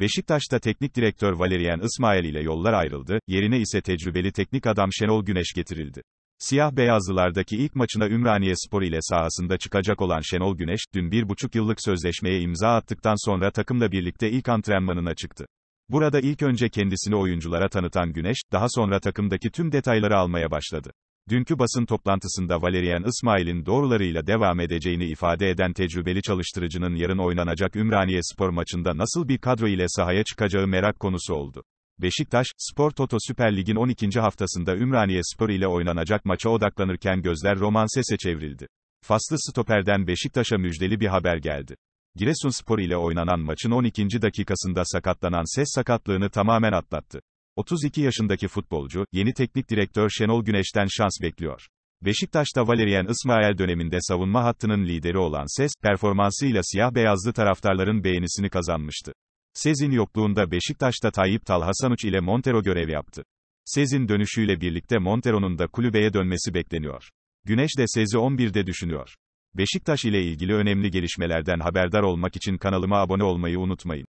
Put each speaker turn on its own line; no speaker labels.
Beşiktaş'ta teknik direktör Valerian İsmail ile yollar ayrıldı, yerine ise tecrübeli teknik adam Şenol Güneş getirildi. Siyah beyazlılardaki ilk maçına Ümraniye Spor ile sahasında çıkacak olan Şenol Güneş, dün bir buçuk yıllık sözleşmeye imza attıktan sonra takımla birlikte ilk antrenmanına çıktı. Burada ilk önce kendisini oyunculara tanıtan Güneş, daha sonra takımdaki tüm detayları almaya başladı. Dünkü basın toplantısında Valerian İsmail'in doğrularıyla devam edeceğini ifade eden tecrübeli çalıştırıcının yarın oynanacak Ümraniye spor maçında nasıl bir kadro ile sahaya çıkacağı merak konusu oldu. Beşiktaş, Spor Toto Süper Lig'in 12. haftasında Ümraniye Spor ile oynanacak maça odaklanırken gözler Romanses'e çevrildi. Faslı stoperden Beşiktaş'a müjdeli bir haber geldi. Giresun Spor ile oynanan maçın 12. dakikasında sakatlanan ses sakatlığını tamamen atlattı. 32 yaşındaki futbolcu, yeni teknik direktör Şenol Güneş'ten şans bekliyor. Beşiktaş'ta Valerian İsmail döneminde savunma hattının lideri olan Ses, performansıyla siyah-beyazlı taraftarların beğenisini kazanmıştı. Sez'in yokluğunda Beşiktaş'ta Tayyip Talhasanuç ile Montero görev yaptı. Sez'in dönüşüyle birlikte Montero'nun da kulübeye dönmesi bekleniyor. Güneş de Sez'i 11'de düşünüyor. Beşiktaş ile ilgili önemli gelişmelerden haberdar olmak için kanalıma abone olmayı unutmayın.